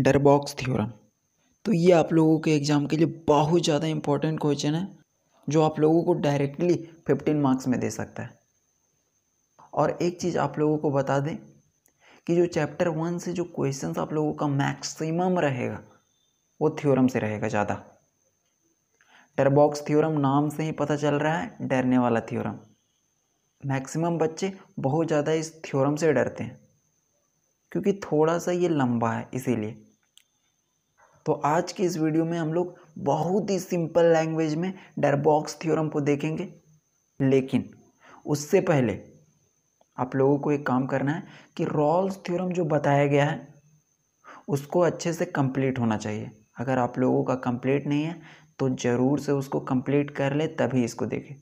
डरबॉक्स theorem तो ये आप लोगों के एग्ज़ाम के लिए बहुत ज़्यादा इंपॉर्टेंट क्वेश्चन है जो आप लोगों को डायरेक्टली फिफ्टीन मार्क्स में दे सकता है और एक चीज़ आप लोगों को बता दें कि जो चैप्टर वन से जो क्वेश्चंस आप लोगों का मैक्सिमम रहेगा वो थ्योरम से रहेगा ज़्यादा डरबॉक्स थ्योरम नाम से ही पता चल रहा है डरने वाला थ्योरम मैक्सिमम बच्चे बहुत ज़्यादा इस थ्योरम से डरते हैं क्योंकि थोड़ा सा ये लंबा है इसीलिए तो आज की इस वीडियो में हम लोग बहुत ही सिंपल लैंग्वेज में डरबॉक्स थ्योरम को देखेंगे लेकिन उससे पहले आप लोगों को एक काम करना है कि रॉल्स थ्योरम जो बताया गया है उसको अच्छे से कंप्लीट होना चाहिए अगर आप लोगों का कंप्लीट नहीं है तो ज़रूर से उसको कंप्लीट कर ले तभी इसको देखें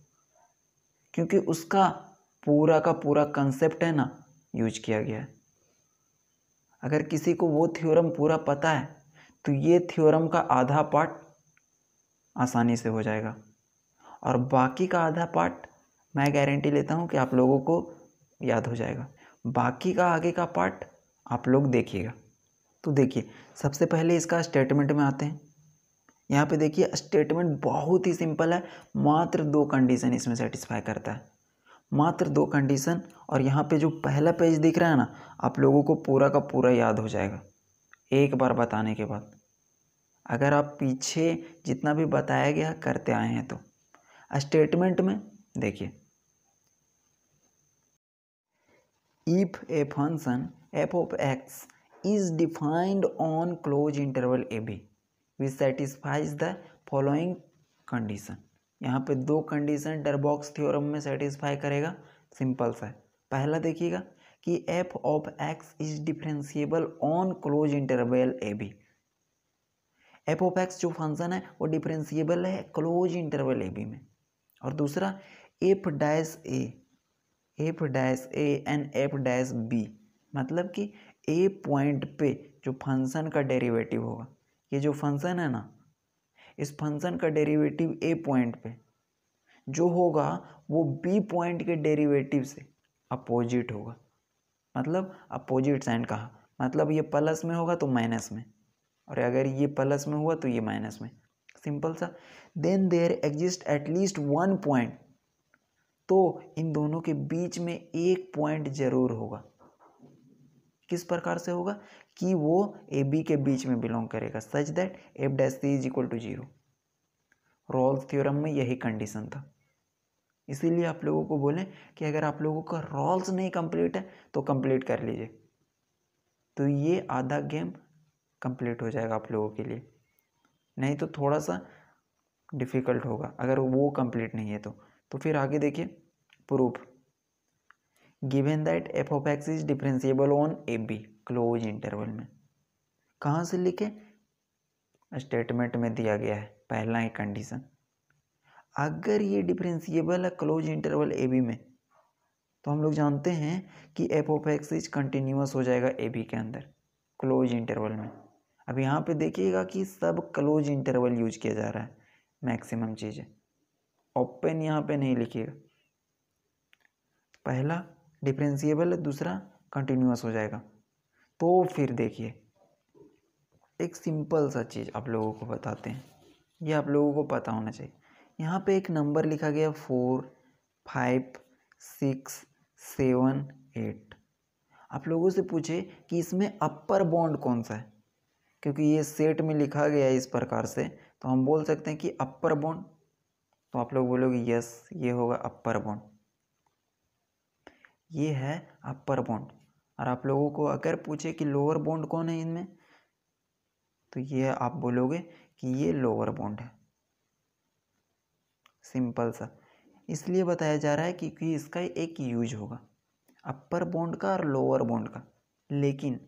क्योंकि उसका पूरा का पूरा कंसेप्ट है ना यूज किया गया है अगर किसी को वो थ्योरम पूरा पता है तो ये थ्योरम का आधा पार्ट आसानी से हो जाएगा और बाकी का आधा पार्ट मैं गारंटी लेता हूँ कि आप लोगों को याद हो जाएगा बाकी का आगे का पार्ट आप लोग देखिएगा तो देखिए सबसे पहले इसका स्टेटमेंट में आते हैं यहाँ पे देखिए स्टेटमेंट बहुत ही सिंपल है मात्र दो कंडीशन इसमें सेटिस्फाई करता है मात्र दो कंडीशन और यहाँ पे जो पहला पेज दिख रहा है ना आप लोगों को पूरा का पूरा याद हो जाएगा एक बार बताने के बाद अगर आप पीछे जितना भी बताया गया करते आए हैं तो स्टेटमेंट में देखिए if a function f of x is defined on close interval a b which satisfies the following condition यहाँ पे दो कंडीशन डरबॉक्स थ्योरम में सेटिस्फाई करेगा सिंपल सा है पहला देखिएगा कि F of x is differentiable on close interval a b f of x जो फंक्शन है वो डिफ्रेंशिएबल है क्लोज इंटरवल ए बी में और दूसरा f dash a f dash a and f dash b मतलब कि ए पॉइंट पे जो फंक्शन का डेरिवेटिव होगा ये जो फंक्शन है ना इस फंक्शन का डेरिवेटिव ए पॉइंट पे जो होगा वो बी पॉइंट के डेरिवेटिव से अपोजिट होगा मतलब अपोजिट साइन कहा मतलब ये प्लस में होगा तो माइनस में और अगर ये प्लस में हुआ तो ये माइनस में सिंपल सा then there exist at least one point तो इन दोनों के बीच में एक पॉइंट जरूर होगा किस प्रकार से होगा कि वो ए बी के बीच में बिलोंग करेगा such that f dash C is equal to zero Rolle's theorem में यही कंडीशन था इसीलिए आप लोगों को बोलें कि अगर आप लोगों का रॉल्स नहीं कंप्लीट है तो कंप्लीट कर लीजिए तो ये आधा गेम कंप्लीट हो जाएगा आप लोगों के लिए नहीं तो थोड़ा सा डिफ़िकल्ट होगा अगर वो कंप्लीट नहीं है तो तो फिर आगे देखिए proof given that F of x is differentiable on A b close interval में कहाँ से लिखे स्टेटमेंट में दिया गया है पहला ही कंडीशन अगर ये डिफ्रेंसीबल है क्लोज इंटरवल ए बी में तो हम लोग जानते हैं कि F of x is continuous हो जाएगा ए बी के अंदर क्लोज इंटरवल में अब यहाँ पे देखिएगा कि सब क्लोज इंटरवल यूज किया जा रहा है मैक्सिमम चीज़ें ओपन यहाँ पे नहीं लिखिएगा पहला डिफ्रेंसीबल है दूसरा कंटिन्यूस हो जाएगा तो फिर देखिए एक सिंपल सा चीज़ आप लोगों को बताते हैं ये आप लोगों को पता होना चाहिए यहाँ पे एक नंबर लिखा गया four five six seven eight आप लोगों से पूछे कि इसमें अपर बॉन्ड कौन सा है क्योंकि ये सेट में लिखा गया है इस प्रकार से तो हम बोल सकते हैं कि अपर बॉन्ड तो आप लोग बोलोगे यस ये होगा अपर बॉन्ड ये है अपर बॉन्ड और आप लोगों को अगर पूछे कि लोअर बॉन्ड कौन है इनमें तो ये आप बोलोगे कि ये लोअर बॉन्ड है सिंपल सा इसलिए बताया जा रहा है क्योंकि इसका एक यूज होगा अपर बॉन्ड का और लोअर बॉन्ड का लेकिन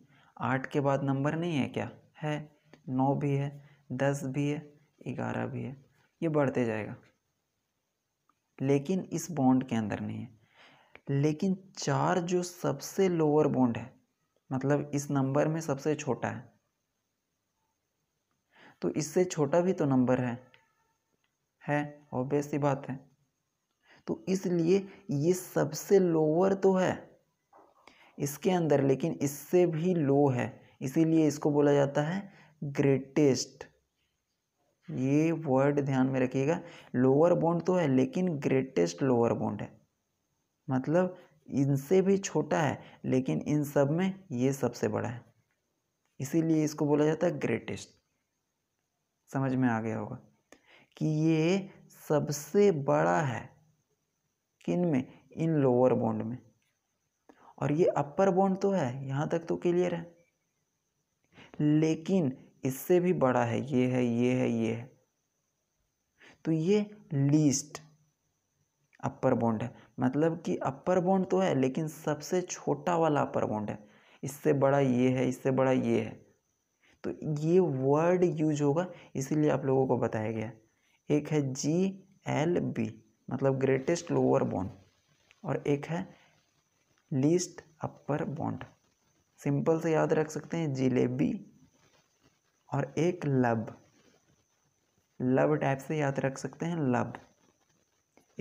आठ के बाद नंबर नहीं है क्या है नौ भी है दस भी है ग्यारह भी है ये बढ़ते जाएगा लेकिन इस बॉन्ड के अंदर नहीं है लेकिन चार जो सबसे लोअर बॉन्ड है मतलब इस नंबर में सबसे छोटा है तो इससे छोटा भी तो नंबर है है ऑब्वियस सी बात है तो इसलिए ये सबसे लोअर तो है इसके अंदर लेकिन इससे भी लो है इसीलिए इसको बोला जाता है ग्रेटेस्ट ये वर्ड ध्यान में रखिएगा लोअर बॉन्ड तो है लेकिन ग्रेटेस्ट लोअर बॉन्ड है मतलब इनसे भी छोटा है लेकिन इन सब में ये सबसे बड़ा है इसीलिए इसको बोला जाता है ग्रेटेस्ट समझ में आ गया होगा कि ये सबसे बड़ा है किन में इन लोअर बॉन्ड में और ये अपर बॉन्ड तो है यहाँ तक तो क्लियर है लेकिन इससे भी बड़ा है ये है ये है ये है तो ये लीस्ट अपर बॉन्ड है मतलब कि अपर बॉन्ड तो है लेकिन सबसे छोटा वाला अपर बॉन्ड है इससे बड़ा ये है इससे बड़ा ये है तो ये वर्ड यूज होगा इसीलिए आप लोगों को बताया गया एक है जी एल बी मतलब ग्रेटेस्ट लोअर बॉन्ड और एक है लीस्ट अपर बॉन्ड सिंपल से याद रख सकते हैं जिलेबी और एक लब लब टाइप से याद रख सकते हैं लब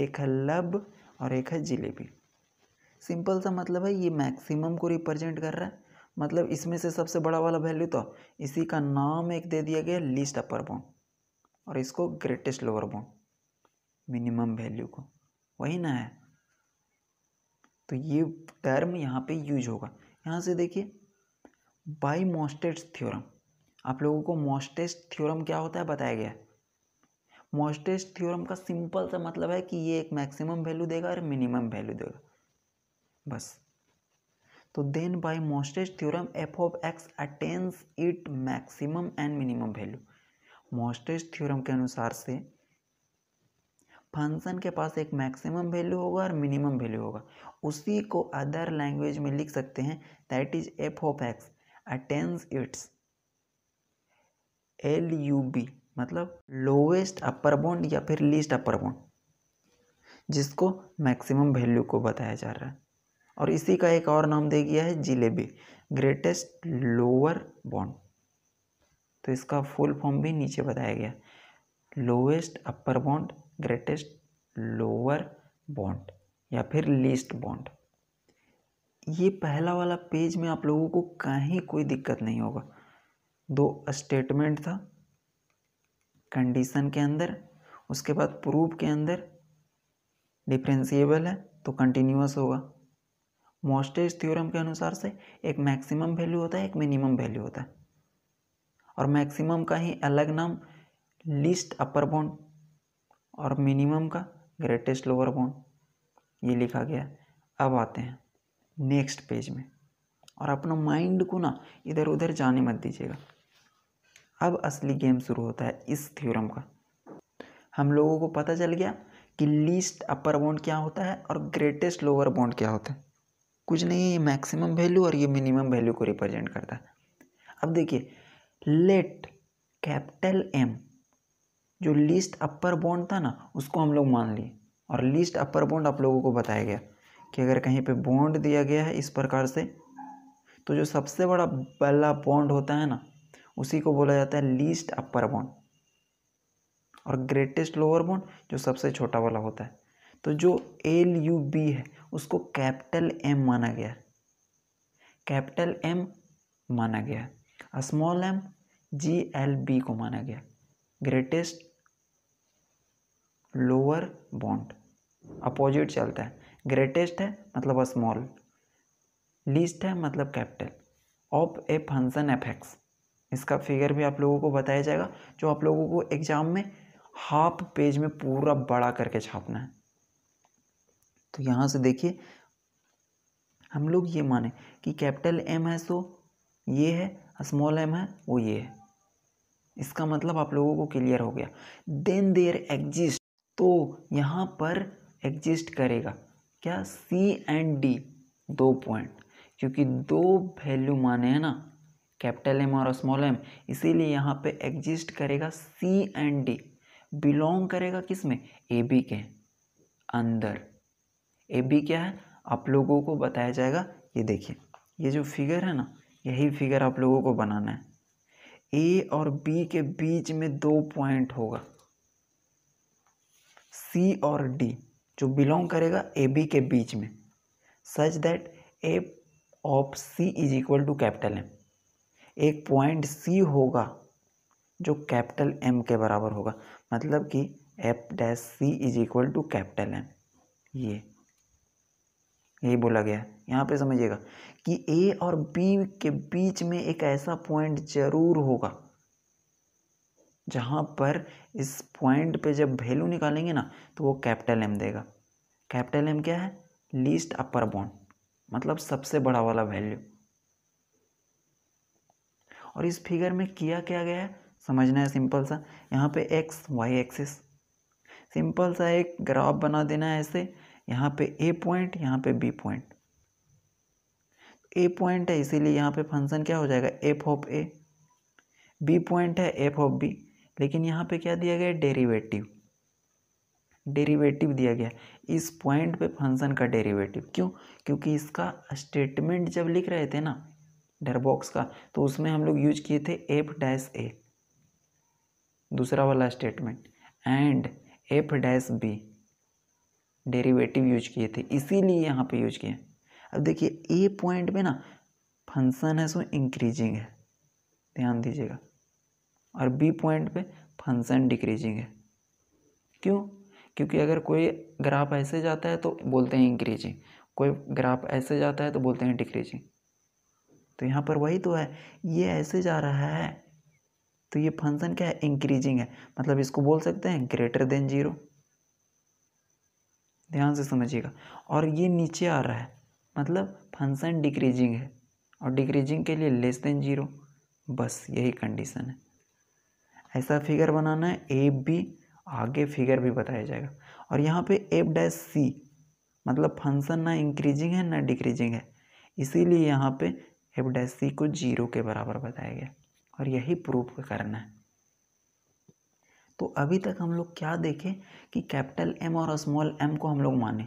एक है लब और एक है जिलेबी सिंपल सा मतलब है ये मैक्सिमम को रिप्रेजेंट कर रहा है मतलब इसमें से सबसे बड़ा वाला वैल्यू तो इसी का नाम एक दे दिया गया लिस्ट अपर बॉन्ड और इसको greatest lower bound minimum value को वही ना है तो ये टर्म यहाँ पे यूज होगा यहाँ से देखिए बाई मोस्टेस्ट थ्योरम आप लोगों को मोस्टेस्ट थ्योरम क्या होता है बताया गया है मोस्टेस्ट थ्योरम का सिंपल सा मतलब है कि ये एक मैक्सिमम वैल्यू देगा और मिनिमम वैल्यू देगा बस तो then by mostest theorem f of x attains it maximum and minimum value mostest theorem के अनुसार से फंक्शन के पास एक मैक्सिमम वैल्यू होगा और मिनिमम वैल्यू होगा उसी को अदर लैंग्वेज में लिख सकते हैं that is f of x attains its L U B मतलब लोवेस्ट अपर बाउंड या फिर लीस्ट अपर बाउंड जिसको मैक्सिमम वैल्यू को बताया जा रहा है और इसी का एक और नाम दे गया है जिलेबी ग्रेटेस्ट लोअर बॉन्ड तो इसका फुल फॉर्म भी नीचे बताया गया lowest upper bound greatest lower bound या फिर लीस्ट बॉन्ड ये पहला वाला पेज में आप लोगों को कहीं कोई दिक्कत नहीं होगा दो स्टेटमेंट था कंडीशन के अंदर उसके बाद प्रूफ के अंदर डिफ्रेंसीबल है तो कंटिन्यूस होगा मोस्टेज थ्योरम के अनुसार से एक मैक्सिमम वैल्यू होता है एक मिनिमम वैल्यू होता है और मैक्सिमम का ही अलग नाम लिस्ट अपर बाउंड और मिनिमम का ग्रेटेस्ट लोअर बाउंड ये लिखा गया अब आते हैं नेक्स्ट पेज में और अपना माइंड को ना इधर उधर जाने मत दीजिएगा अब असली गेम शुरू होता है इस थ्योरम का हम लोगों को पता चल गया कि लीस्ट अपर बाउंड क्या होता है और ग्रेटेस्ट लोअर बाउंड क्या होता है कुछ नहीं है ये मैक्सिमम वैल्यू और ये मिनिमम वैल्यू को रिप्रेजेंट करता है अब देखिए लेट कैपिटल एम जो लीस्ट अपर बॉन्ड था ना उसको हम लोग मान लिए और लीस्ट अपर बॉन्ड आप लोगों को बताया गया कि अगर कहीं पे बॉन्ड दिया गया है इस प्रकार से तो जो सबसे बड़ा पहला बॉन्ड होता है ना उसी को बोला जाता है लीस्ट अपर बॉन्ड और ग्रेटेस्ट लोअर बॉन्ड जो सबसे छोटा वाला होता है तो जो एल यू बी है उसको कैपिटल एम माना गया कैपिटल एम माना गया small m G L B को माना गया ग्रेटेस्ट लोअर बॉन्ड अपोजिट चलता है ग्रेटेस्ट है मतलब स्मॉल लीस्ट है मतलब capital of a function f x इसका फिगर भी आप लोगों को बताया जाएगा जो आप लोगों को एग्ज़ाम में हाफ पेज में पूरा बड़ा करके छापना है तो यहाँ से देखिए हम लोग ये माने कि कैपिटल एम है सो ये है स्मॉल एम है वो ये है इसका मतलब आप लोगों को क्लियर हो गया देन देयर एग्जिस्ट तो यहाँ पर एग्जिस्ट करेगा क्या सी एंड डी दो पॉइंट क्योंकि दो वैल्यू माने हैं ना कैपिटल एम और स्मॉल एम इसीलिए यहाँ पे एग्जिस्ट करेगा सी एंड डी बिलोंग करेगा किस में ए बी के अंदर ए बी क्या है आप लोगों को बताया जाएगा ये देखिए ये जो फिगर है ना यही फिगर आप लोगों को बनाना है ए और बी के बीच में दो पॉइंट होगा सी और डी जो बिलोंग करेगा ए बी के बीच में such that a of c is equal to capital M एक पॉइंट सी होगा जो कैपिटल एम के बराबर होगा मतलब कि F dash C is equal to capital M ये यही बोला गया यहाँ पे समझिएगा कि ए और बी के बीच में एक ऐसा पॉइंट जरूर होगा जहाँ पर इस पॉइंट पे जब वैल्यू निकालेंगे ना तो वो कैपिटल एम देगा कैपिटल एम क्या है लीस्ट अपर बॉन्ड मतलब सबसे बड़ा वाला वैल्यू और इस फिगर में किया क्या गया है समझना है सिंपल सा यहाँ पे एक्स वाई एक्सिस सिंपल सा एक ग्राफ बना देना है ऐसे यहाँ पे ए पॉइंट यहाँ पे बी पॉइंट ए पॉइंट है इसीलिए यहाँ पे फंक्शन क्या हो जाएगा F of a b point है एफ ऑफ बी लेकिन यहाँ पे क्या दिया गया डेरिवेटिव डेरिवेटिव दिया गया इस पॉइंट पे फंक्शन का डेरिवेटिव क्यों क्योंकि इसका स्टेटमेंट जब लिख रहे थे ना डरबॉक्स का तो उसमें हम लोग यूज किए थे एफ डैश ए दूसरा वाला statement and f dash b derivative use किए थे इसीलिए यहाँ पे यूज किए अब देखिए ए पॉइंट में ना फंक्शन है सो इंक्रीजिंग है ध्यान दीजिएगा और बी पॉइंट पे फंक्शन डिक्रीजिंग है क्यों क्योंकि अगर कोई ग्राफ ऐसे जाता है तो बोलते हैं इंक्रीजिंग कोई ग्राफ ऐसे जाता है तो बोलते हैं डिक्रीजिंग तो यहाँ पर वही तो है ये ऐसे जा रहा है तो ये फंक्शन क्या है इंक्रीजिंग है मतलब इसको बोल सकते हैं ग्रेटर देन जीरो ध्यान से समझिएगा और ये नीचे आ रहा है मतलब फंक्शन डिक्रीजिंग है और डिक्रीजिंग के लिए लेस देन जीरो बस यही कंडीशन है ऐसा फिगर बनाना है ए भी आगे फिगर भी बताया जाएगा और यहाँ पे एफ डैश सी मतलब फंक्शन ना इंक्रीजिंग है ना डिक्रीजिंग है इसीलिए यहाँ पे एफ सी को जीरो के बराबर बताया गया और यही प्रूफ करना है तो अभी तक हम लोग क्या देखें कि कैपिटल एम और स्मॉल एम को हम लोग माने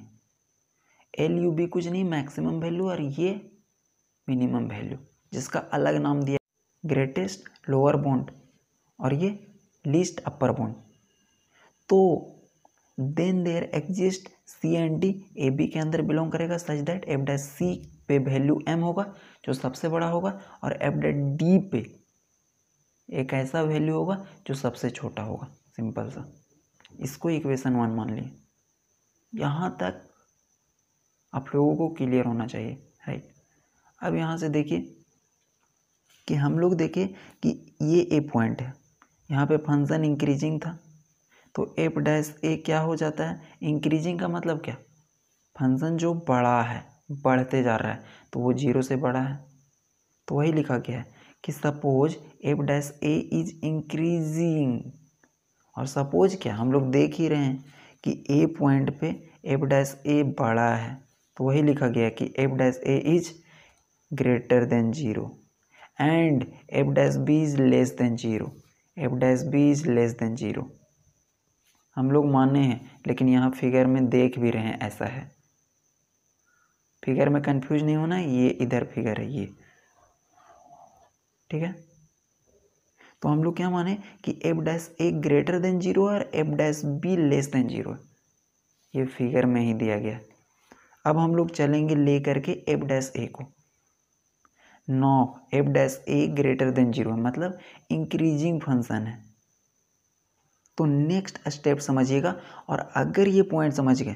एल यू बी कुछ नहीं मैक्सिमम वैल्यू और ये मिनिमम वैल्यू जिसका अलग नाम दिया ग्रेटेस्ट लोअर बॉन्ड और ये लीस्ट अपर बॉन्ड तो then there exist c and d a b के अंदर बिलोंग करेगा such that f dash c पे वैल्यू एम होगा जो सबसे बड़ा होगा और एफ डैट डी पे एक ऐसा वैल्यू होगा जो सबसे छोटा होगा सिंपल सा इसको इक्वेशन वन मान लिए यहाँ तक आप लोगों को क्लियर होना चाहिए राइट अब यहाँ से देखिए कि हम लोग देखें कि ये ए पॉइंट है यहाँ पे फंक्शन इंक्रीजिंग था तो एफ डैश ए क्या हो जाता है इंक्रीजिंग का मतलब क्या फंक्शन जो बड़ा है बढ़ते जा रहा है तो वो जीरो से बड़ा है तो वही लिखा गया है कि suppose f dash A is increasing और सपोज क्या हम लोग देख ही रहे हैं कि ए पॉइंट पे एफ डैश ए बड़ा है तो वही लिखा गया है कि F dash A is greater than zero and f dash b is less than zero f dash b is less than zero हम लोग माने हैं लेकिन यहाँ फिगर में देख भी रहे हैं ऐसा है फिगर में कंफ्यूज नहीं होना ये इधर फिगर है ये ठीक है तो हम लोग क्या माने कि एफ डैस ए ग्रेटर देन जीरो और f dash b less than zero है ये फिगर में ही दिया गया अब हम लोग चलेंगे ले करके एफ डैस ए को नौ एफ डैस ए ग्रेटर देन जीरो मतलब इंक्रीजिंग फंक्शन है तो नेक्स्ट स्टेप समझिएगा और अगर ये पॉइंट समझ गए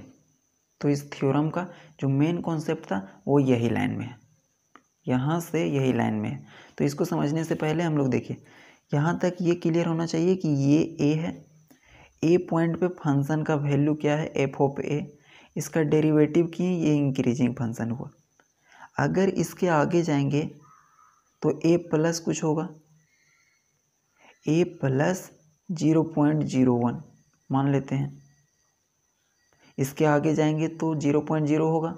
तो इस थ्योरम का जो मेन कॉन्सेप्ट था वो यही लाइन में है यहाँ से यही लाइन में है तो इसको समझने से पहले हम लोग देखिए यहाँ तक ये क्लियर होना चाहिए कि ये ए है ए पॉइंट पे फंक्शन का वैल्यू क्या है एफ ऑफ ए इसका डेरिवेटिव है ये इंक्रीजिंग फंक्शन हुआ अगर इसके आगे जाएंगे तो ए प्लस कुछ होगा a plus zero point zero one मान लेते हैं इसके आगे जाएंगे तो जीरो पॉइंट जीरो होगा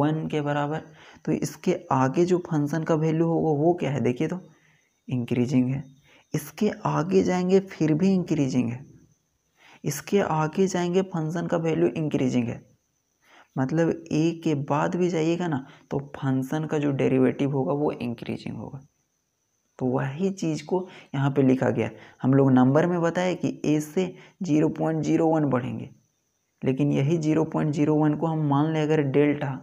वन के बराबर तो इसके आगे जो फंक्शन का वैल्यू होगा वो क्या है देखिए तो इंक्रीजिंग है इसके आगे जाएंगे फिर भी इंक्रीजिंग है इसके आगे जाएंगे फंक्शन का वैल्यू इंक्रीजिंग है मतलब ए के बाद भी जाइएगा ना तो फंक्शन का जो डेरिवेटिव होगा वो इंक्रीजिंग होगा तो वही चीज़ को यहाँ पे लिखा गया हम लोग नंबर में बताए कि ए से जीरो पॉइंट जीरो वन बढ़ेंगे लेकिन यही जीरो पॉइंट जीरो वन को हम मान लें अगर डेल्टा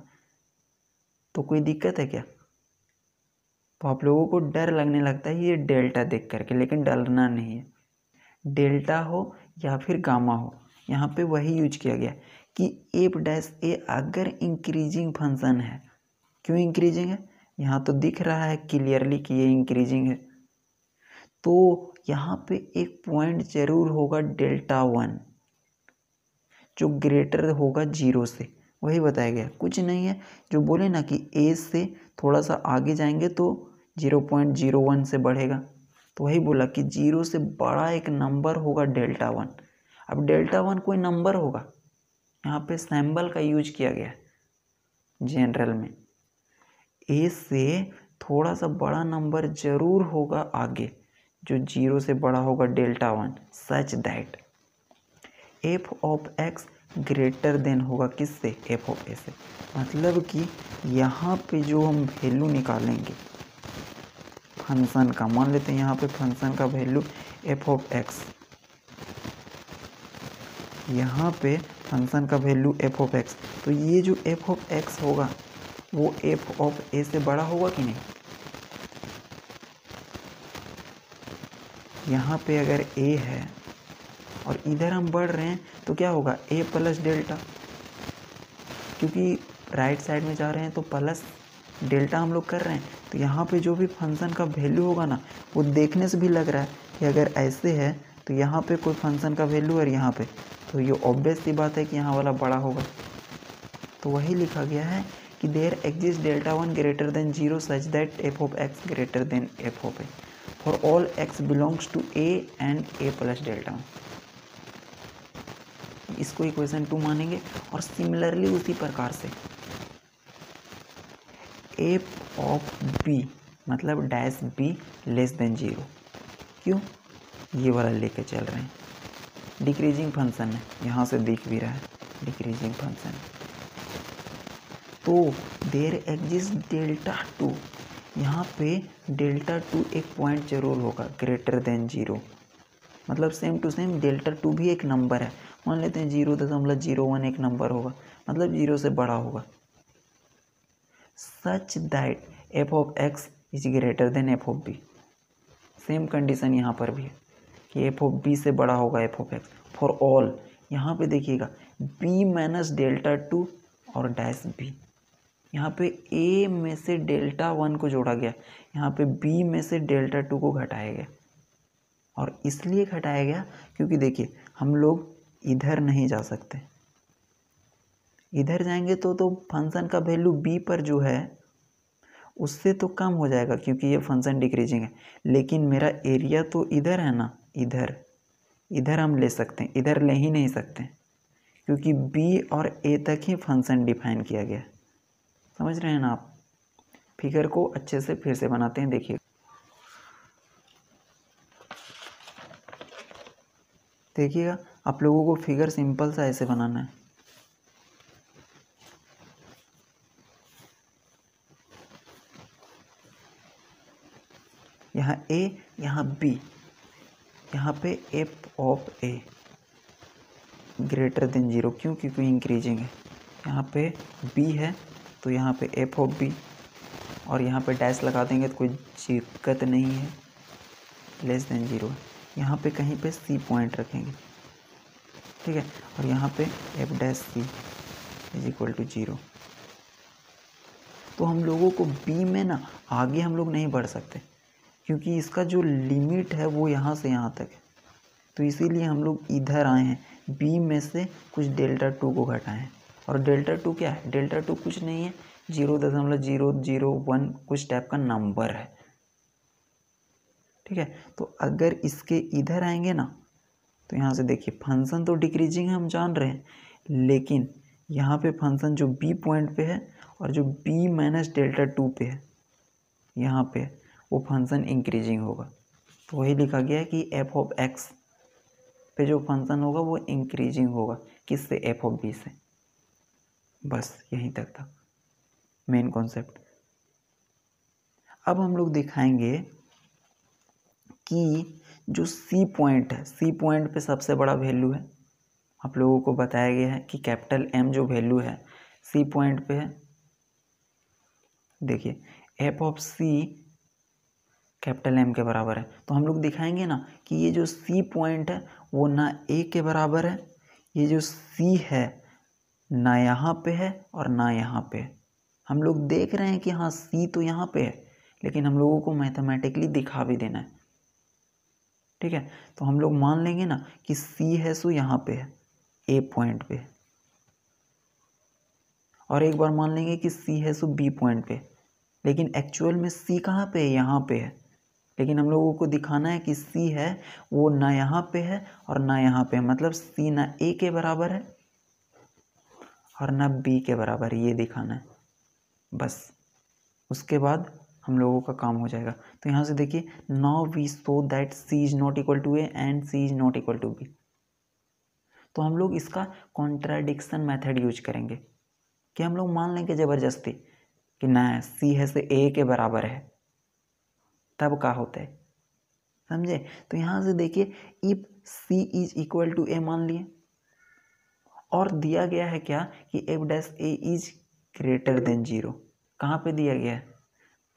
तो कोई दिक्कत है क्या तो आप लोगों को डर लगने लगता है ये डेल्टा देख करके लेकिन डरना नहीं है डेल्टा हो या फिर गामा हो यहाँ पे वही यूज किया गया कि एफ डैश ए अगर इंक्रीजिंग फंक्शन है क्यों इंक्रीजिंग है यहाँ तो दिख रहा है क्लियरली कि ये इंक्रीजिंग है तो यहाँ पे एक पॉइंट जरूर होगा डेल्टा वन जो ग्रेटर होगा जीरो से वही बताया गया कुछ नहीं है जो बोले ना कि ए से थोड़ा सा आगे जाएंगे तो जीरो पॉइंट जीरो वन से बढ़ेगा तो वही बोला कि जीरो से बड़ा एक नंबर होगा डेल्टा वन अब डेल्टा वन कोई नंबर होगा यहाँ पे सैम्बल का यूज किया गया है जनरल में ए से थोड़ा सा बड़ा नंबर ज़रूर होगा आगे जो जीरो से बड़ा होगा delta one such that F of x greater than होगा किससे एफ ऑफ ए से मतलब कि यहाँ पे जो हम वैल्यू निकालेंगे फंक्शन का मान लेते हैं यहाँ पे फंक्शन का वैल्यू एफ ऑफ एक्स यहाँ पे फंक्शन का वैल्यू एफ ऑफ एक्स तो ये जो एफ ऑफ एक्स होगा वो एफ ऑफ ए से बड़ा होगा कि नहीं यहाँ पे अगर ए है और इधर हम बढ़ रहे हैं तो क्या होगा ए प्लस डेल्टा क्योंकि राइट साइड में जा रहे हैं तो प्लस डेल्टा हम लोग कर रहे हैं तो यहाँ पे जो भी फंक्शन का वैल्यू होगा ना वो देखने से भी लग रहा है कि अगर ऐसे है तो यहाँ पे कोई फंक्शन का वैल्यू है यहाँ पे तो ये ऑब्वियस सी बात है कि यहाँ वाला बड़ा होगा तो वही लिखा गया है कि there exist delta one greater than zero such that F of x greater than F of a for all x belongs to A and a plus delta one इसको इक्वेशन टू मानेंगे और सिमिलरली उसी प्रकार से f of b मतलब dash b less than zero क्यों ये वाला लेके चल रहे हैं डिक्रीजिंग फंक्शन है यहाँ से दिख भी रहा है डिक्रीजिंग फंक्शन है तो देर एग्जिस्ट डेल्टा टू यहाँ पे डेल्टा टू एक पॉइंट जरूर होगा ग्रेटर देन जीरो मतलब same to same delta two भी एक नंबर है मान लेते हैं जीरो दशमलव जीरो वन एक नंबर होगा मतलब जीरो से बड़ा होगा such that F of x is greater than F of B same condition यहाँ पर भी है कि एफ ऑफ बी से बड़ा होगा F of X for all यहाँ पे देखिएगा बी माइनस डेल्टा टू और डैश बी यहाँ पे ए में से डेल्टा वन को जोड़ा गया यहाँ पे बी में से डेल्टा टू को घटाया गया और इसलिए घटाया गया क्योंकि देखिए हम लोग इधर नहीं जा सकते इधर जाएंगे तो तो फंक्शन का वैल्यू बी पर जो है उससे तो कम हो जाएगा क्योंकि ये फंक्शन डिक्रीजिंग है लेकिन मेरा एरिया तो इधर है ना इधर इधर हम ले सकते हैं इधर ले ही नहीं सकते क्योंकि बी और ए तक ही फंक्शन डिफाइन किया गया है समझ रहे हैं ना आप फिगर को अच्छे से फिर से बनाते हैं देखिए देखिएगा आप लोगों को फिगर सिंपल सा ऐसे बनाना है यहाँ ए यहाँ बी यहाँ पे F of A greater than zero क्यों क्योंकि इंक्रीजिंग है यहाँ पे बी है तो यहाँ पे एफ ऑफ बी और यहाँ पे डैश लगा देंगे तो कोई दिक्कत नहीं है लेस देन ज़ीरो यहाँ पे कहीं पे सी पॉइंट रखेंगे ठीक है और यहाँ पे F dash C is equal to zero तो हम लोगों को बी में ना आगे हम लोग नहीं बढ़ सकते क्योंकि इसका जो लिमिट है वो यहाँ से यहाँ तक है तो इसीलिए हम लोग इधर आए हैं बी में से कुछ डेल्टा टू को घटाएँ और डेल्टा टू क्या है डेल्टा टू कुछ नहीं है जीरो दशमलव जीरो जीरो वन कुछ टाइप का नंबर है ठीक है तो अगर इसके इधर आएंगे ना तो यहाँ से देखिए फंक्शन तो डिक्रीजिंग है हम जान रहे हैं लेकिन यहाँ पे फंक्शन जो बी पॉइंट पे है और जो बी माइनस डेल्टा टू पे है यहाँ पे वो फंक्शन इंक्रीजिंग होगा तो वही लिखा गया है कि एफ ऑफ एक्स पे जो फंक्शन होगा वो इंक्रीजिंग होगा किससे एफ ऑफ बी से बस यहीं तक था मेन कॉन्सेप्ट अब हम लोग दिखाएंगे कि जो सी पॉइंट है सी पॉइंट पे सबसे बड़ा वैल्यू है आप लोगों को बताया गया है कि कैपिटल एम जो वैल्यू है सी पॉइंट पे है देखिए F of C capital M के बराबर है तो हम लोग दिखाएंगे ना कि ये जो सी पॉइंट है वो ना ए के बराबर है ये जो सी है ना यहाँ पे है और ना यहाँ पे हम लोग देख रहे हैं कि हाँ सी तो यहाँ पे है लेकिन हम लोगों को मैथमेटिकली दिखा भी देना है ठीक है तो हम लोग मान लेंगे ना कि सी है सो यहाँ पे है ए पॉइंट पे और एक बार मान लेंगे कि सी है सो बी पॉइंट पे लेकिन एक्चुअल में सी कहाँ पे है यहाँ पे है लेकिन हम लोगों को दिखाना है कि सी है वो ना यहाँ पे है और ना यहाँ पे है मतलब सी ना ए के बराबर है और ना बी के बराबर ये दिखाना है बस उसके बाद हम लोगों का काम हो जाएगा तो यहाँ से देखिए now we so that C is not equal to A and C is not equal to B तो हम लोग इसका कॉन्ट्राडिक्शन मेथड यूज करेंगे कि हम लोग मान लेंगे ज़बरदस्ती कि ना सी है से ए के बराबर है तब का होता है समझे तो यहाँ से देखिए if C is equal to A मान लिए और दिया गया है क्या कि F dash A is greater than zero कहाँ पे दिया गया है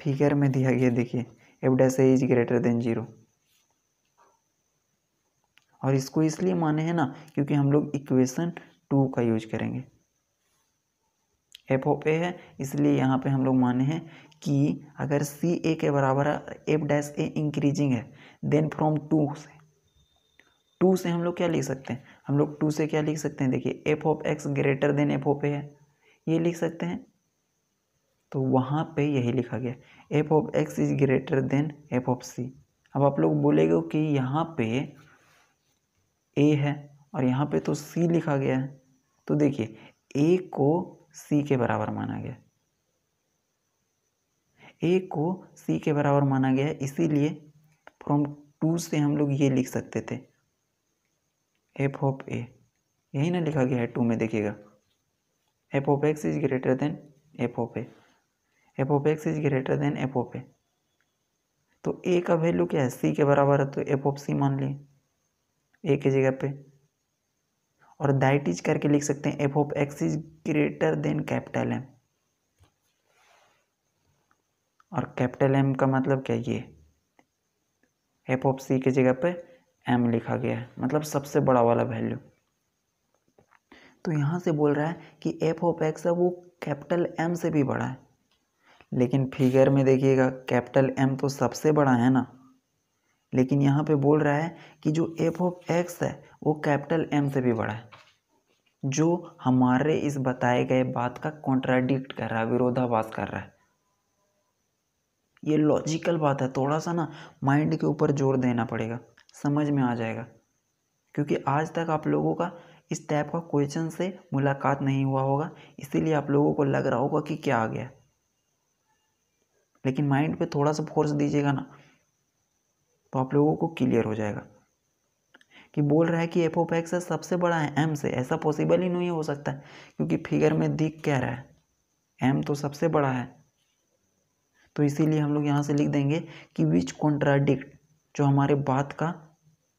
फिगर में दिया गया देखिए F dash A is greater than zero और इसको इसलिए माने हैं ना क्योंकि हम लोग इक्वेशन टू का यूज करेंगे एफ ओ पे है इसलिए यहाँ पे हम लोग माने हैं कि अगर सी ए के बराबर एफ डैश ए इंक्रीजिंग है देन फ्रॉम टू से टू से हम लोग क्या लिख सकते हैं हम लोग टू से क्या लिख सकते हैं देखिए F of x greater than F of A है ये लिख सकते हैं तो वहाँ पे यही लिखा गया F of x is greater than F of C अब आप लोग बोलेगे कि यहाँ पे ए है और यहाँ पे तो सी लिखा गया है तो देखिए ए को सी के बराबर माना गया ए को सी के बराबर माना गया है इसीलिए फ्रॉम टू से हम लोग ये लिख सकते थे एफ ऑफ ए यही ना लिखा गया है टू में देखिएगा F of x is greater than F of A F of x is greater than F of A तो ए का वैल्यू क्या है सी के बराबर है तो एफ ऑफ सी मान लिए ए की जगह पे और दैट इज करके लिख सकते हैं F of x is greater than capital M और कैपिटल एम का मतलब क्या ये एफ ऑफ सी के जगह पे एम लिखा गया है मतलब सबसे बड़ा वाला वैल्यू तो यहाँ से बोल रहा है कि एफ ऑफ एक्स है वो कैपिटल एम से भी बड़ा है लेकिन फिगर में देखिएगा कैपिटल एम तो सबसे बड़ा है ना लेकिन यहाँ पे बोल रहा है कि जो एफ ऑफ एक्स है वो कैपिटल एम से भी बड़ा है जो हमारे इस बताए गए बात का कॉन्ट्राडिक्ट कर रहा है विरोधाभास कर रहा है ये लॉजिकल बात है थोड़ा सा ना माइंड के ऊपर जोर देना पड़ेगा समझ में आ जाएगा क्योंकि आज तक आप लोगों का इस टाइप का क्वेश्चन से मुलाकात नहीं हुआ होगा इसीलिए आप लोगों को लग रहा होगा कि क्या आ गया लेकिन माइंड पे थोड़ा सा फोर्स दीजिएगा ना तो आप लोगों को क्लियर हो जाएगा कि बोल रहा है कि एफ ऑफ एक्स सबसे बड़ा है एम से ऐसा पॉसिबल ही नहीं हो सकता है क्योंकि फिगर में दिख क्या रहा है एम तो सबसे बड़ा है तो इसीलिए हम लोग यहाँ से लिख देंगे कि विच कॉन्ट्राडिक्ट जो हमारे बात का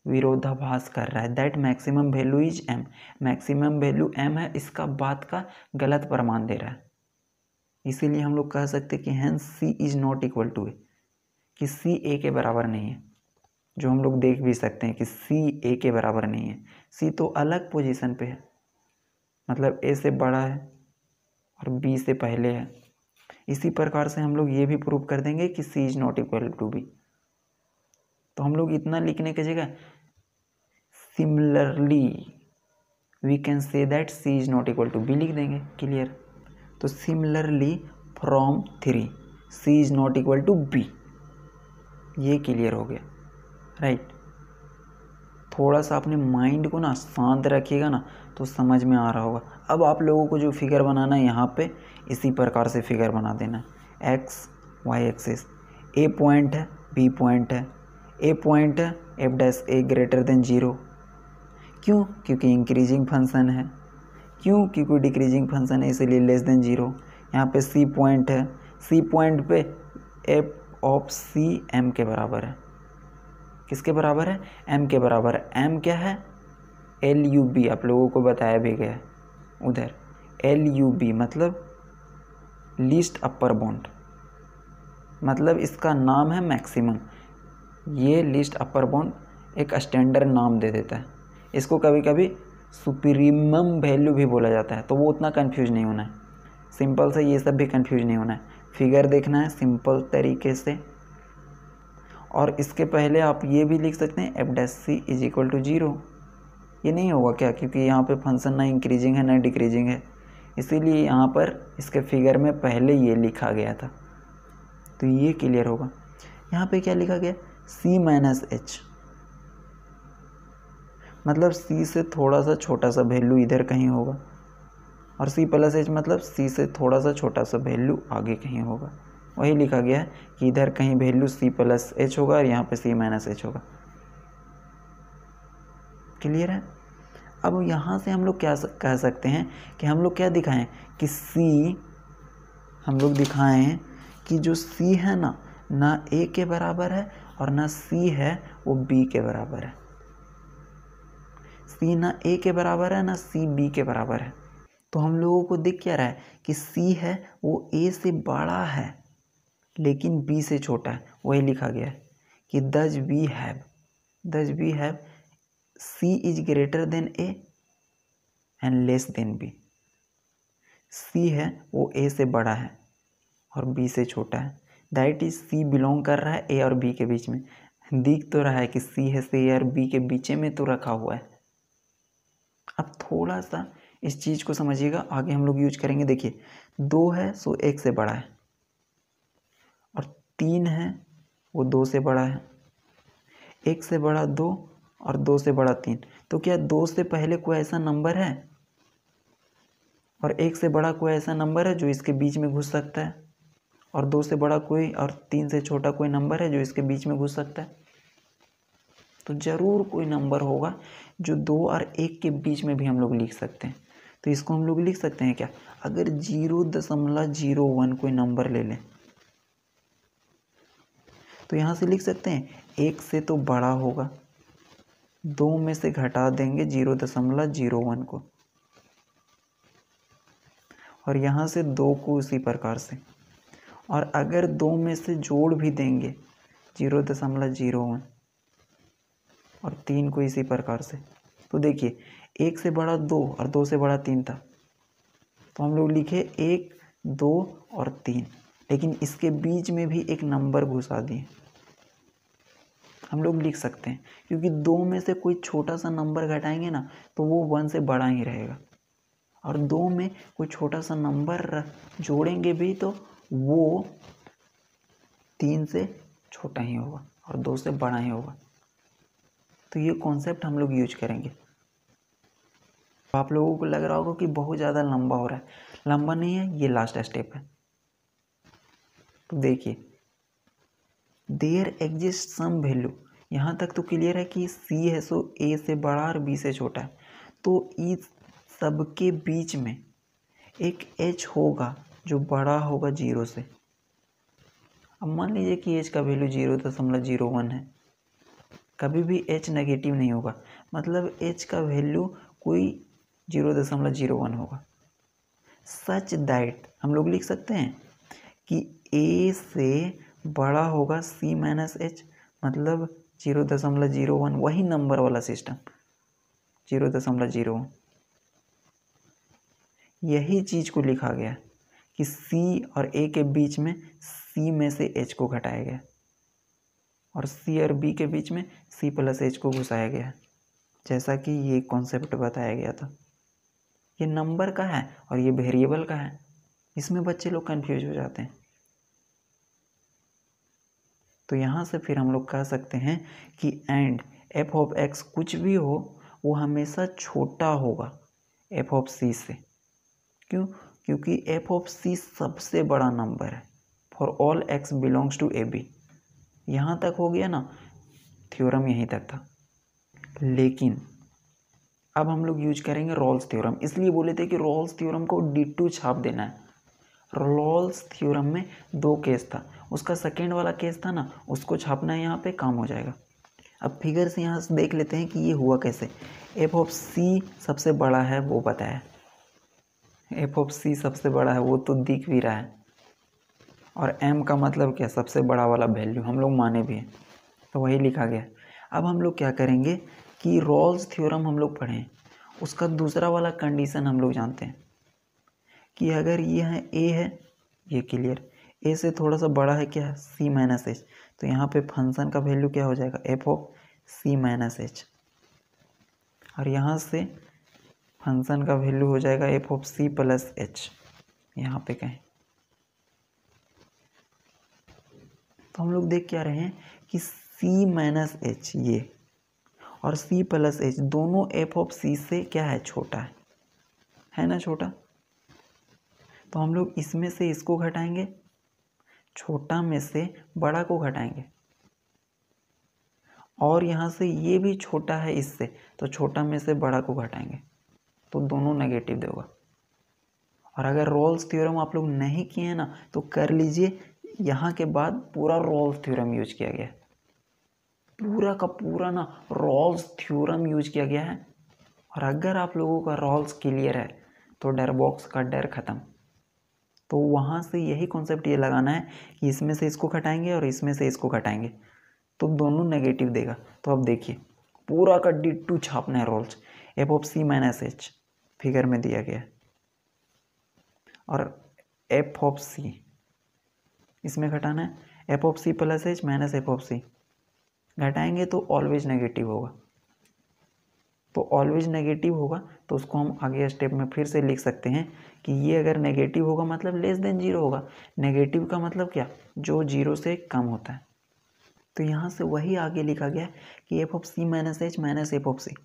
विरोधाभास कर रहा है that maximum value is M maximum value M है इसका बात का गलत प्रमाण दे रहा है इसीलिए हम लोग कह सकते हैं कि हैं C is not equal to A कि सी ए के बराबर नहीं है जो हम लोग देख भी सकते हैं कि सी ए के बराबर नहीं है सी तो अलग पोजिशन पे है मतलब ए से बड़ा है और बी से पहले है इसी प्रकार से हम लोग ये भी प्रूव कर देंगे कि C is not equal to B तो हम लोग इतना लिखने की जगह similarly we can say that C is not equal to B लिख देंगे क्लियर तो similarly from three C is not equal to B ये क्लियर हो गया राइट right. थोड़ा सा अपने माइंड को ना शांत रखिएगा ना तो समझ में आ रहा होगा अब आप लोगों को जो फिगर बनाना है यहाँ पे इसी प्रकार से फिगर बना देना है X Y axis A point है बी पॉइंट है ए पॉइंट है एफ डैस ए ग्रेटर देन जीरो क्यों क्योंकि इंक्रीजिंग फंक्शन है क्यों क्योंकि डिक्रीजिंग फंक्शन है इसीलिए लेस देन जीरो यहाँ पे सी पॉइंट है सी पॉइंट पे एफ ऑफ सी एम के बराबर है किसके बराबर है एम के बराबर है एम क्या है एल यू बी आप लोगों को बताया भी गया है उधर एल यू बी मतलब लीस्ट अपर बॉन्ड मतलब इसका नाम है मैक्सिमम ये लिस्ट अपर बाउंड एक स्टैंडर्ड नाम दे देता है इसको कभी कभी सुप्रीमम वैल्यू भी बोला जाता है तो वो उतना कन्फ्यूज नहीं होना है सिंपल से ये सब भी कन्फ्यूज नहीं होना है फिगर देखना है सिंपल तरीके से और इसके पहले आप ये भी लिख सकते हैं F dash C is equal to zero ये नहीं होगा क्या क्योंकि यहाँ पे फंक्शन ना इंक्रीजिंग है ना डिक्रीजिंग है इसीलिए यहाँ पर इसके फिगर में पहले ये लिखा गया था तो ये क्लियर होगा यहाँ पे क्या लिखा गया सी माइनस एच मतलब सी से थोड़ा सा छोटा सा वैल्यू इधर कहीं होगा और सी प्लस एच मतलब सी से थोड़ा सा छोटा सा वैल्यू आगे कहीं होगा वही लिखा गया है कि इधर कहीं वैल्यू सी प्लस एच होगा और यहाँ पे सी माइनस एच होगा क्लियर है अब यहाँ से हम लोग क्या कह सकते हैं कि हम लोग क्या दिखाएं कि सी हम लोग दिखाएं कि जो सी है ना ना ए के बराबर है और ना सी है वो बी के बराबर है सी ना ए के बराबर है ना सी बी के बराबर है तो हम लोगों को दिख क्या रहा है कि सी है वो ए से बड़ा है लेकिन बी से छोटा है वही लिखा गया है कि thus be have thus be have C is greater than A and less than B C है वो ए से बड़ा है और बी से छोटा है दैट इज सी बिलोंग कर रहा है ए और बी के बीच में दिख तो रहा है कि सी है सी और बी के बीच में तो रखा हुआ है अब थोड़ा सा इस चीज़ को समझिएगा आगे हम लोग यूज करेंगे देखिए दो है सो एक से बड़ा है और तीन है वो दो से बड़ा है एक से बड़ा दो और दो से बड़ा तीन तो क्या दो से पहले कोई ऐसा नंबर है और एक से बड़ा कोई ऐसा नंबर है जो इसके बीच में घुस सकता है और दो से बड़ा कोई और तीन से छोटा कोई नंबर है जो इसके बीच में घुस सकता है तो ज़रूर कोई नंबर होगा जो दो और एक के बीच में भी हम लोग लिख सकते हैं तो इसको हम लोग लिख सकते हैं क्या अगर जीरो दशमलव जीरो वन कोई नंबर ले लें तो यहाँ से लिख सकते हैं एक से तो बड़ा होगा दो में से घटा देंगे जीरो दशमलव जीरो वन को और यहाँ से दो को उसी प्रकार से और अगर दो में से जोड़ भी देंगे जीरो दशमलव जीरो वन और तीन को इसी प्रकार से तो देखिए एक से बड़ा दो और दो से बड़ा तीन था तो हम लोग लिखे एक दो और तीन लेकिन इसके बीच में भी एक नंबर घुसा दिए हम लोग लिख सकते हैं क्योंकि दो में से कोई छोटा सा नंबर घटाएंगे ना तो वो वन से बड़ा ही रहेगा और दो में कोई छोटा सा नंबर जोड़ेंगे भी तो वो तीन से छोटा ही होगा और दो से बड़ा ही होगा तो ये कॉन्सेप्ट हम लोग यूज करेंगे तो आप लोगों को लग रहा होगा कि बहुत ज़्यादा लंबा हो रहा है लंबा नहीं है ये लास्ट स्टेप है तो देखिए देयर एग्जिस्ट सम वैल्यू यहाँ तक तो क्लियर है कि सी है सो ए से बड़ा और बी से छोटा है तो इस सबके बीच में एक एच होगा जो बड़ा होगा जीरो से अब मान लीजिए कि एच का वैल्यू जीरो दशमलव जीरो वन है कभी भी एच नेगेटिव नहीं होगा मतलब एच का वैल्यू कोई जीरो दशमलव जीरो वन होगा सच दैट हम लोग लिख सकते हैं कि ए से बड़ा होगा सी माइनस एच मतलब जीरो दशमलव जीरो वन वही नंबर वाला सिस्टम जीरो दशमलव जीरो वन यही चीज़ को लिखा गया कि सी और ए के बीच में सी में से एच को घटाया गया और सी और बी के बीच में सी प्लस एच को घुसाया गया है जैसा कि ये कॉन्सेप्ट बताया गया था ये नंबर का है और ये वेरिएबल का है इसमें बच्चे लोग कंफ्यूज हो जाते हैं तो यहाँ से फिर हम लोग कह सकते हैं कि एंड एफ ऑफ एक्स कुछ भी हो वो हमेशा छोटा होगा एफ ऑफ सी से क्यों क्योंकि एफ ऑफ सी सबसे बड़ा नंबर है for all x belongs to A B यहाँ तक हो गया ना थ्योरम यहीं तक था लेकिन अब हम लोग यूज करेंगे रॉल्स थ्योरम इसलिए बोले थे कि रॉल्स थ्योरम को डी टू छाप देना है रॉल्स थ्योरम में दो केस था उसका सेकेंड वाला केस था ना उसको छापना है यहाँ पे काम हो जाएगा अब फिगर से यहाँ से देख लेते हैं कि ये हुआ कैसे एफ ऑफ सी सबसे बड़ा है वो बताया एफ ऑफ सी सबसे बड़ा है वो तो दिख भी रहा है और एम का मतलब क्या सबसे बड़ा वाला वैल्यू हम लोग माने भी हैं तो वही लिखा गया अब हम लोग क्या करेंगे कि रॉल्स थ्योरम हम लोग पढ़ें उसका दूसरा वाला कंडीशन हम लोग जानते हैं कि अगर ये है ए है ये क्लियर ए से थोड़ा सा बड़ा है क्या सी माइनस एच तो यहाँ पे फंक्शन का वैल्यू क्या हो जाएगा F of C minus H और यहाँ से फंक्शन का वैल्यू हो जाएगा F of C plus H यहाँ पे कहें तो हम लोग देख क्या रहे हैं कि सी माइनस एच ये और सी प्लस एच दोनों एफ ऑफ सी से क्या है छोटा है है ना छोटा तो हम लोग इसमें से इसको घटाएंगे छोटा में से बड़ा को घटाएंगे और यहाँ से ये भी छोटा है इससे तो छोटा में से बड़ा को घटाएंगे तो दोनों नेगेटिव देगा और अगर रोल्स थ्योरम आप लोग नहीं किए हैं ना तो कर लीजिए यहाँ के बाद पूरा रोल्स थ्योरम यूज किया गया है पूरा का पूरा ना रोल्स थ्योरम यूज किया गया है और अगर आप लोगों का रोल्स क्लियर है तो डर बॉक्स का डर ख़त्म तो वहाँ से यही कॉन्सेप्ट ये लगाना है कि इसमें से इसको घटाएंगे और इसमें से इसको घटाएंगे तो दोनों नेगेटिव देगा तो अब देखिए पूरा का डी टू छापना है Rolle's F of C minus H figure में दिया गया है और एफ ऑफ सी इसमें घटाना है F of C plus H minus F of C घटाएंगे तो ऑलवेज नेगेटिव होगा तो ऑलवेज नेगेटिव होगा तो उसको हम आगे स्टेप में फिर से लिख सकते हैं कि ये अगर नेगेटिव होगा मतलब लेस देन जीरो होगा नेगेटिव का मतलब क्या जो जीरो से कम होता है तो यहाँ से वही आगे लिखा गया है कि F of C minus H minus F of C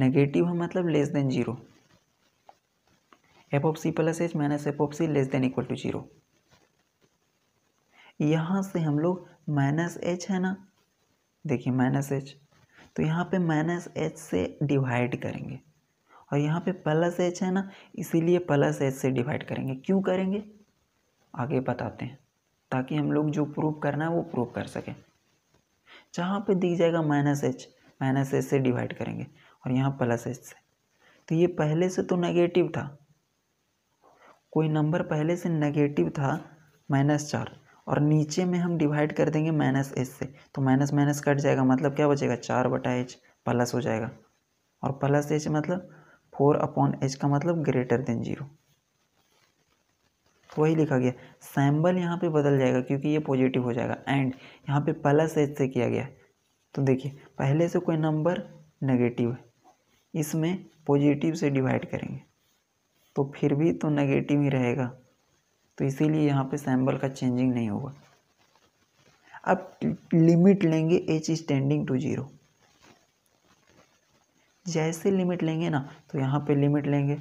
negative है मतलब less than zero F of C plus H minus F of C less than equal to zero यहाँ से हम लोग माइनस एच है ना देखिए माइनस एच तो यहाँ पे माइनस एच से डिवाइड करेंगे और यहाँ पे प्लस एच है ना इसीलिए प्लस एच से डिवाइड करेंगे क्यों करेंगे आगे बताते हैं ताकि हम लोग जो प्रूव करना है वो प्रूव कर सकें जहाँ पे दिख जाएगा माइनस एच माइनस एच से डिवाइड करेंगे और यहाँ प्लस एच से तो ये पहले से तो नेगेटिव था कोई नंबर पहले से नेगेटिव था माइनस चार और नीचे में हम डिवाइड कर देंगे माइनस एच से तो माइनस माइनस कट जाएगा मतलब क्या बचेगा चार बटा एच प्लस हो जाएगा और प्लस एच मतलब फोर अपॉन एच का मतलब ग्रेटर देन जीरो वही लिखा गया सैम्बल यहाँ पे बदल जाएगा क्योंकि ये पॉजिटिव हो जाएगा एंड यहाँ पे प्लस एच से किया गया तो देखिए पहले से कोई नंबर नेगेटिव है इसमें पॉजिटिव से डिवाइड करेंगे तो फिर भी तो नेगेटिव ही रहेगा तो इसीलिए यहाँ पे सैम्बल का चेंजिंग नहीं होगा अब लिमिट लेंगे एच स्टैंडिंग टू ज़ीरो जैसे लिमिट लेंगे ना तो यहाँ पे लिमिट लेंगे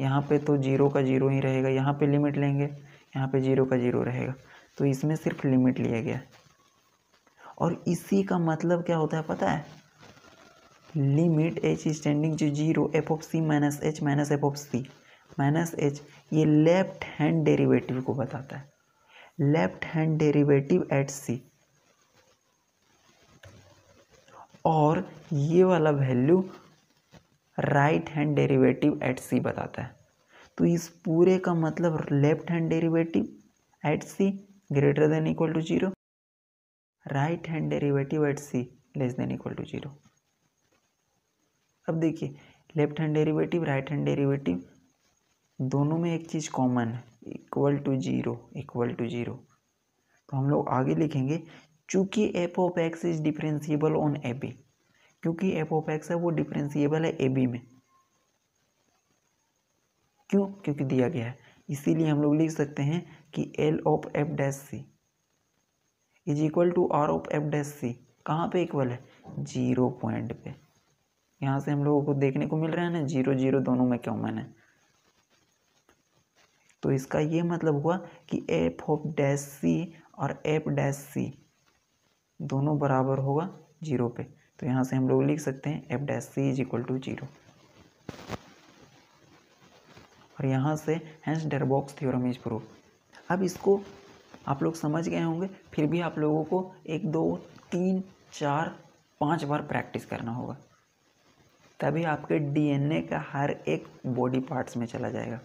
यहाँ पे तो जीरो का जीरो ही रहेगा यहाँ पे लिमिट लेंगे यहाँ पे जीरो का जीरो रहेगा तो इसमें सिर्फ लिमिट लिया गया है और इसी का मतलब क्या होता है पता है limit H standing to zero F of C minus H minus F of C minus H ये लेफ्ट हैंड डेरिवेटिव को बताता है left hand derivative at C और ये वाला value right hand derivative at C बताता है तो इस पूरे का मतलब left hand derivative at C greater than equal to zero right hand derivative at C less than equal to zero अब देखिए left hand derivative right hand derivative दोनों में एक चीज़ कॉमन है equal to zero equal to zero तो हम लोग आगे लिखेंगे चूँकि F of x is differentiable on A B क्योंकि एफ ऑफ एक्स है वो डिफ्रेंसीबल है ए बी में क्यों क्योंकि दिया गया है इसीलिए हम लोग लिख सकते हैं कि L of F dash C is equal to R of F dash C कहाँ पे इक्वल है जीरो पॉइंट पे यहाँ से हम लोगों को देखने को मिल रहा है ना जीरो जीरो दोनों में कॉमन है तो इसका ये मतलब हुआ कि एफ ऑफ डैश सी और एफ डैश सी दोनों बराबर होगा जीरो पे तो यहाँ से हम लोग लिख सकते हैं F dash C is equal to zero और यहाँ से hence Darboux theorem is proof अब इसको आप लोग समझ गए होंगे फिर भी आप लोगों को एक दो तीन चार पाँच बार प्रैक्टिस करना होगा तभी आपके डीएनए का हर एक बॉडी पार्ट्स में चला जाएगा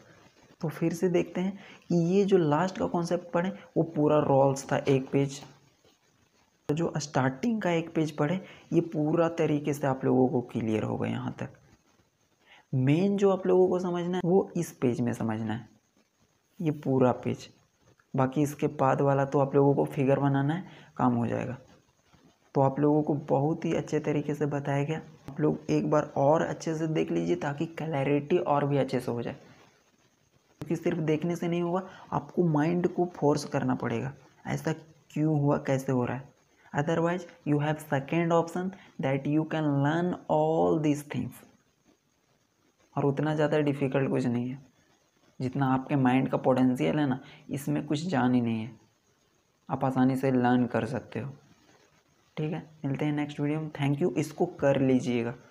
तो फिर से देखते हैं कि ये जो लास्ट का कॉन्सेप्ट पढ़ें वो पूरा रोल्स था एक पेज तो जो स्टार्टिंग का एक पेज पढ़े ये पूरा तरीके से आप लोगों को क्लियर होगा यहाँ तक मेन जो आप लोगों को समझना है वो इस पेज में समझना है ये पूरा पेज बाकी इसके बाद वाला तो आप लोगों को फिगर बनाना है काम हो जाएगा तो आप लोगों को बहुत ही अच्छे तरीके से बताया गया आप लोग एक बार और अच्छे से देख लीजिए ताकि क्लैरिटी और भी अच्छे से हो जाए क्योंकि सिर्फ देखने से नहीं होगा आपको माइंड को फोर्स करना पड़ेगा ऐसा क्यों हुआ कैसे हो रहा है otherwise you have second option that you can learn all these things और उतना ज़्यादा डिफ़िकल्ट कुछ नहीं है जितना आपके माइंड का पोटेंशियल है ना इसमें कुछ जान ही नहीं है आप आसानी से लर्न कर सकते हो ठीक है मिलते हैं नेक्स्ट वीडियो में थैंक यू इसको कर लीजिएगा